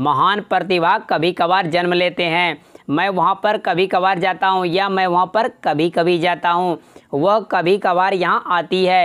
महान प्रतिभा कभी कभार जन्म लेते हैं मैं वहाँ पर कभी कभार जाता हूँ या मैं वहाँ पर कभी कभी जाता हूँ वह कभी कभार यहाँ आती है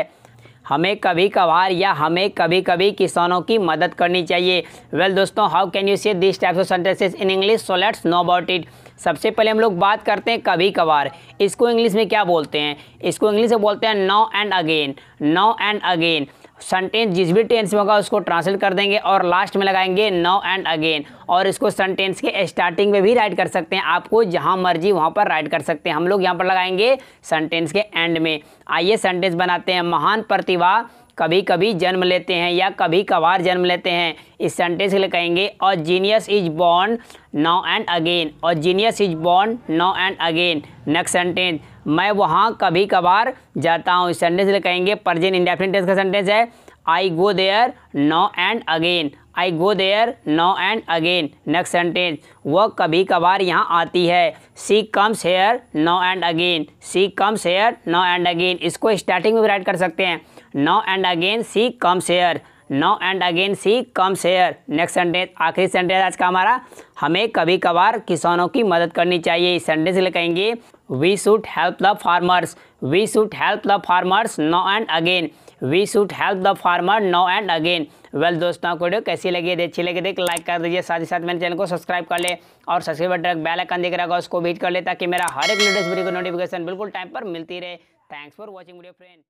हमें कभी कभार या हमें कभी कभी किसानों की मदद करनी चाहिए वेल दोस्तों how can you see this types of sentences in English so let's know about it सबसे पहले हम लोग बात करते हैं कभी कभार इसको इंग्लिश में क्या बोलते हैं इसको इंग्लिश में बोलते हैं now and again now and again sentence जिस भी टेंस में होगा उसको ट्रांसलेट कर देंगे और लास्ट में लगाएंगे नाउ एंड अगेन और इसको सेंटेंस के स्टार्टिंग में भी राइट कर सकते हैं आपको जहां मर्जी वहां पर राइट कर सकते हैं हम लोग यहां पर लगाएंगे सेंटेंस के एंड में आइए सेंटेंस बनाते हैं महान प्रतिभा कभी कभी जन्म लेते हैं या कभी कभार जन्म लेते हैं इस सेंटेंस के लिए कहेंगे और genius is born now and again और genius is born now and again next sentence मैं वहाँ कभी कभार जाता हूँ इस सेंटेंस के लिए कहेंगे परजेंट इंडेफिनिट टेंस का सेंटेंस है I go there now and again I go there now and again next sentence वह कभी कभार यहाँ आती है she comes here now and again she comes here now and again इसको स्टार्टिंग में भी राइट कर सकते हैं now and again she comes here now and again she comes here next sentence आखिरी सेंटेंस आज का हमारा हमें कभी कभार किसानों की मदद करनी चाहिए इस सेंटेंस के लिए कहेंगे we should help the farmers we should help the farmers now and again we should help the farmer now and again well दोस्तों आपको वीडियो कैसी लगी यदि अच्छी लगी तो लाइक कर दीजिए साथ ही साथ मेरे चैनल को सब्सक्राइब कर ले और सब्सक्राइब बटन बेल आइकन दिख रहा होगा उसको भीट कर ले ताकि मेरा हर एक लेटेस्ट वीडियो की नोटिफिकेशन बिल्कुल टाइम पर मिलती रहे thanks for watching video friend